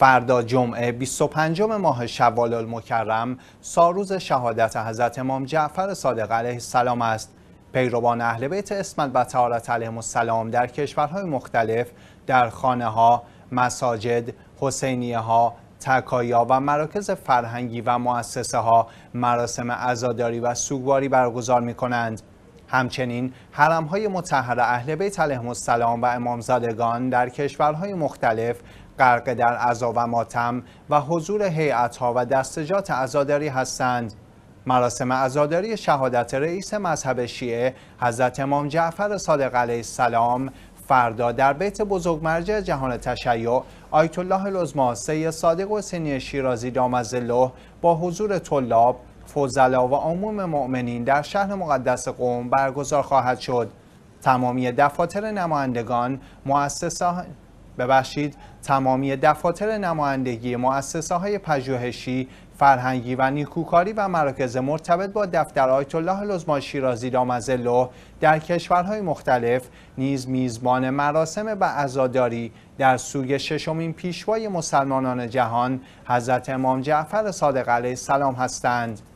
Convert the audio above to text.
فردا جمعه 25 ماه شوال المکرم ساروز شهادت حضرت امام جعفر صادق علیه السلام است پیروان اهل بیت اسمت و تارت علیهم السلام در کشورهای مختلف در خانه ها، مساجد، حسینیه ها، تکایا و مراکز فرهنگی و مؤسسه ها مراسم عزاداری و سوگواری برگزار می کنند. همچنین حرم های متحر اهل بیت علیهم السلام و امامزادگان در کشورهای مختلف غرق در عذا و ماتم و حضور ها و دستجات عزاداری هستند مراسم عزاداری شهادت رئیس مذهب شیعه حضرت امام جعفر صادق علیه السلام فردا در بیت مرجع جهان تشیع آیت الله العظما سید صادق حسینی شیرازی دامزله با حضور طلاب فضلا و عموم مؤمنین در شهر مقدس قوم برگزار خواهد شد تمامی دفاتر نمایندگان مؤسسه ببخشید تمامی دفاتر نمایندگی مؤسسه های پژوهشی فرهنگی و نیکوکاری و مراکز مرتبط با دفتر آیت الله لزمان شیرازی دامزلو در کشورهای مختلف نیز میزبان مراسم و عزاداری در سوی ششمین پیشوای مسلمانان جهان حضرت امام جعفر صادق علیه السلام هستند